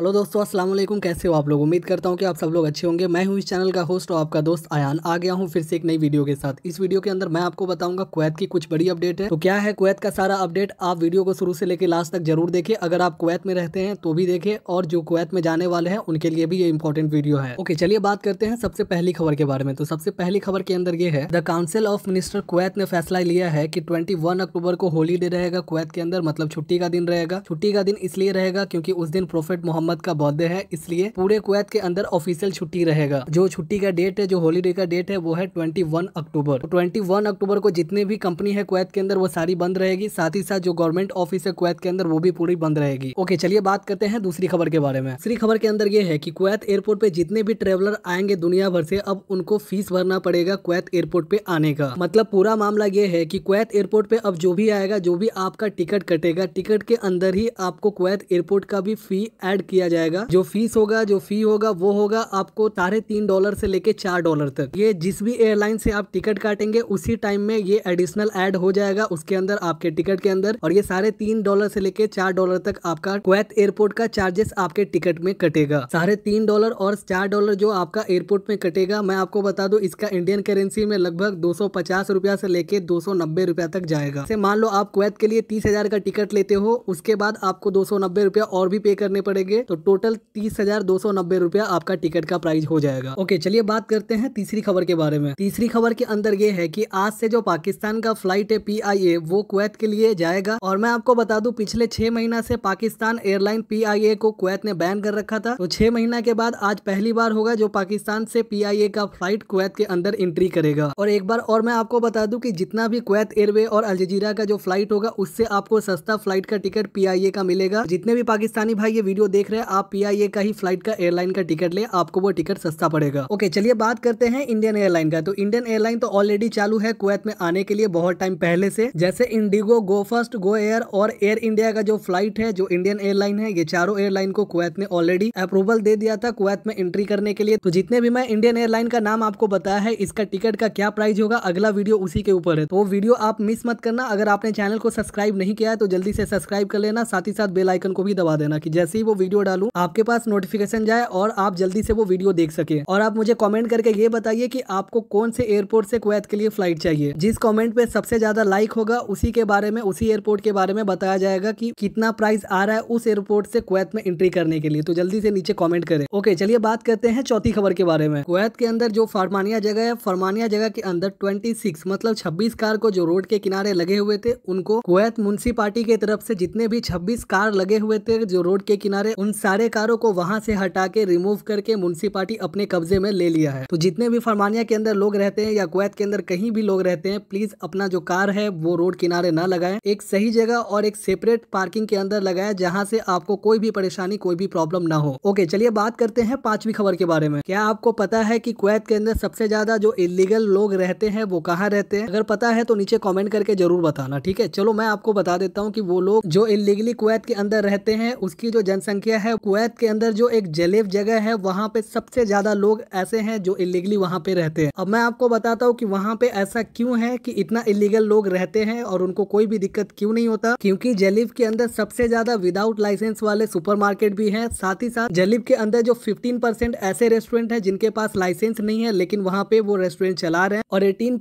hello दोस्तों अस्सलाम वालेकुम कैसे हो आप लोग उम्मीद करता हूँ कि आप सब लोग अच्छे होंगे मैं हूँ इस चैनल का होस्ट और आपका दोस्त आयान आ गया हूँ फिर से एक नई वीडियो के साथ इस वीडियो के अंदर मैं आपको बताऊंगा कुवैत की कुछ बड़ी अपडेट है तो क्या है कुवैत का सारा अपडेट आप वीडियो को शुरू से लेकर लास्ट तक जरूर देखे अगर आप कुवैत में रहते हैं तो भी देखे और जो कुवैत में जाने वाले हैं उनके लिए भी ये इंपॉर्टेंट वीडियो है ओके चलिए बात करते हैं सबसे पहली खबर के बारे में तो सबसे पहली खबर के अंदर ये है the council of minister Kuwait ने फैसला लिया है की ट्वेंटी अक्टूबर को होलीडे रहेगा कुवैत के अंदर मतलब छुट्टी का दिन रहेगा छुट्टी का दिन इसलिए रहेगा क्योंकि उस दिन प्रोफेट मोहम्मद मोहम्मद का बर्थडे है इसलिए पूरे कुवैत के अंदर ऑफिसियल छुट्टी रहेगा जो छुट्टी का डेट है जो हॉलीडे का डेट है वो है ट्वेंटी अक्टूबर ट्वेंटी तो अक्टूबर को जितनी भी कंपनी है कुवैत के अंदर वो सारी बंद रहेगी साथ ही साथ जो गवर्नमेंट ऑफिस है कुवैत के अंदर वो भी पूरी बंद रहेगी ओके चलिए बात करते हैं दूसरी खबर के बारे में दूसरी खबर के अंदर ये है की कुवैत एयरपोर्ट पे जितने भी ट्रेवलर आएंगे दुनिया भर से अब उनको फीस भरना पड़ेगा कुवैत एयरपोर्ट पे आने का मतलब पूरा मामला ये है की कुवैत एयरपोर्ट पे अब जो भी आएगा जो भी आपका टिकट कटेगा टिकट के अंदर ही आपको कुवैत एयरपोर्ट का भी फी एड किया किया जाएगा जो फीस होगा जो फी होगा वो होगा आपको साढ़े तीन डॉलर से लेके चार डॉलर तक ये जिस भी एयरलाइन से आप टिकट काटेंगे उसी टाइम में ये एडिशनल एड हो जाएगा उसके अंदर आपके टिकट के अंदर और ये साढ़े तीन डॉलर से लेके चार डॉलर तक आपका क्वैत एयरपोर्ट का चार्जेस आपके टिकट में कटेगा साढ़े तीन डॉलर और चार डॉलर जो आपका एयरपोर्ट में कटेगा मैं आपको बता दू इसका इंडियन करेंसी में लगभग दो सौ पचास रुपया से लेके दो सौ नब्बे रुपया तक जाएगा मान लो आप क्वैत के लिए तीस हजार का टिकट लेते हो उसके बाद आपको दो सौ नब्बे रुपया और भी पे करने पड़ेंगे तो टोटल तीस हजार दो सौ नब्बे रुपया आपका टिकट का प्राइस हो जाएगा ओके चलिए बात करते हैं तीसरी खबर के बारे में तीसरी खबर के अंदर ये है कि आज से जो पाकिस्तान का फ्लाइट है पी आई ए वो कुवैत के लिए जाएगा और मैं आपको बता दू पिछले छह महीना से Pakistan airline P I A को कुवैत ने बैन कर रखा था तो छह महीना के बाद आज पहली बार होगा जो पाकिस्तान से पी आई ए का फ्लाइट कुवैत के अंदर एंट्री करेगा और एक बार और मैं आपको बता दू की जितना भी कुवैत एयरवे और अलजीरा का जो फ्लाइट होगा उससे आपको सस्ता फ्लाइट का टिकट पी आई ए का मिलेगा जितने भी पाकिस्तानी भाई ये वीडियो देख रहे है आप पी का ही फ्लाइट का एयरलाइन का टिकट ले आपको वो टिकट सस्ता पड़ेगा ओके चलिए बात करते हैं इंडियन एयरलाइन का तो इंडियन एयरलाइन तो ऑलरेडी चालू है कुवैत में आने के लिए बहुत टाइम पहले से जैसे IndiGo Go First Go Air और एयर इंडिया का जो फ्लाइट है जो इंडियन एयरलाइन है ये चारों एयरलाइन को कुवैत ने ऑलरेडी अप्रूवल दे दिया था कुवैत में एंट्री करने के लिए तो जितने भी मैं इंडियन एयरलाइन का नाम आपको बताया है इसका टिकट का क्या प्राइस होगा अगला वीडियो उसी के ऊपर है तो वो वीडियो आप मिस मत करना अगर आपने चैनल को सब्सक्राइब नहीं किया है तो जल्दी से सब्सक्राइब कर लेना साथ ही साथ बेलाइकन को भी दबा देना की जैसे ही वो वीडियो डालू आपके पास नोटिफिकेशन जाए और आप जल्दी से वो वीडियो देख सके और आप मुझे कॉमेंट करके ये बताइए की आपको कौन से एयरपोर्ट से कुवैत के लिए फ्लाइट चाहिए जिस कॉमेंट पे सबसे ज्यादा लाइक होगा उसी के बारे में उसी एयरपोर्ट के बारे में बताया जाएगा की कितना प्राइस आ रहा है उस एयरपोर्ट से कुवैत में एंट्री करने के लिए तो जल्दी से नीचे कॉमेंट करे ओके चलिए बात करते हैं चौथी खबर के बारे में कुवैत के अंदर जो फरमानिया जगह है फरमानिया जगह के अंदर 26 मतलब 26 कार को जो रोड के किनारे लगे हुए थे उनको कुवैत मुंसिपाली के तरफ से जितने भी 26 कार लगे हुए थे जो रोड के किनारे उन उन सारे कारों को वहाँ से हटा के रिमूव करके म्यूनसिपाली अपने कब्जे में ले लिया है तो जितने भी फरमानिया के अंदर लोग रहते हैं या कुवैत के अंदर कहीं भी लोग रहते हैं प्लीज अपना जो कार है वो रोड किनारे न लगाए एक सही जगह और एक सेपरेट पार्किंग के अंदर लगाए जहाँ से आपको कोई भी परेशानी कोई भी प्रॉब्लम ना हो ओके चलिए बात करते हैं पांचवी खबर के बारे में क्या आपको पता है की कुवैत के अंदर सबसे ज्यादा जो इलीगल लोग रहते हैं वो कहाँ रहते हैं अगर पता है तो नीचे कॉमेंट करके जरूर बताना ठीक है चलो मैं आपको बता देता हूँ की वो लोग जो इलीगली कुवैत के अंदर रहते हैं उसकी जो जनसंख्या गया है कुवैत के अंदर जो एक जलेब जगह है वहाँ पे सबसे ज़्यादा लोग ऐसे हैं जो इलीगली वहाँ पे रहते हैं अब मैं आपको बताता हूँ कि वहाँ पे ऐसा क्यों है कि इतना इलीगल लोग रहते हैं और उनको कोई भी दिक्कत क्यों नहीं होता क्योंकि जलेब के अंदर सबसे ज़्यादा विदाउट लाइसेंस वाले सुपर भी है साथ ही साथ जलेब के अंदर जो फिफ्टीन ऐसे रेस्टोरेंट है जिनके पास लाइसेंस नहीं है लेकिन वहाँ पे वो रेस्टोरेंट चला रहे हैं और एटीन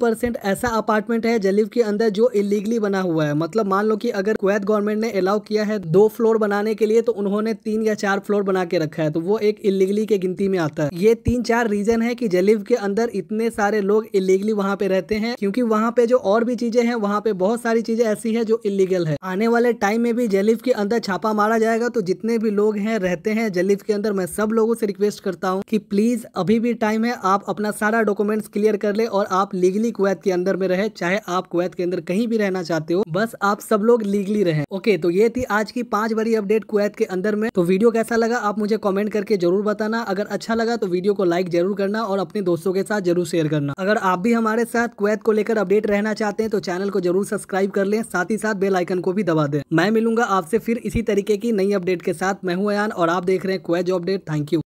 ऐसा अपार्टमेंट है जलेब के अंदर जो इलीगली बना हुआ है मतलब मान लो की अगर कुवैत गवर्नमेंट ने अलाउ किया है दो फ्लोर बनाने के लिए तो उन्होंने तीन या चार फ्लोर बना के रखा है तो वो एक इलीगली के गिनती में आता है ये तीन चार रीजन है कि जलीव के अंदर इतने सारे लोग इलीगली वहाँ पे रहते हैं क्योंकि वहाँ पे जो और भी चीजें हैं वहाँ पे बहुत सारी चीजें ऐसी है जो इलीगल है आने वाले टाइम में भी जलीव के अंदर छापा मारा जाएगा तो जितने भी लोग हैं रहते हैं जलीफ के अंदर मैं सब लोगों से रिक्वेस्ट करता हूँ की प्लीज अभी भी टाइम है आप अपना सारा डॉक्यूमेंट क्लियर कर ले और आप लीगली कुवैत के अंदर में रहे चाहे आप कुवैत के अंदर कहीं भी रहना चाहते हो बस आप सब लोग लीगली रहे ओके तो ये थी आज की पांच बड़ी अपडेट कुवैत के अंदर में तो वीडियो कैसा लगा आप मुझे कमेंट करके जरूर बताना अगर अच्छा लगा तो वीडियो को लाइक जरूर करना और अपने दोस्तों के साथ जरूर शेयर करना अगर आप भी हमारे साथ क्वैत को लेकर अपडेट रहना चाहते हैं तो चैनल को जरूर सब्सक्राइब कर लें साथ ही साथ बेलाइकन को भी दबा दें मैं मिलूंगा आपसे फिर इसी तरीके की नई अपडेट के साथ मैं हूँ अयान और आप देख रहे हैं क्वैज जॉब अपडेट थैंक यू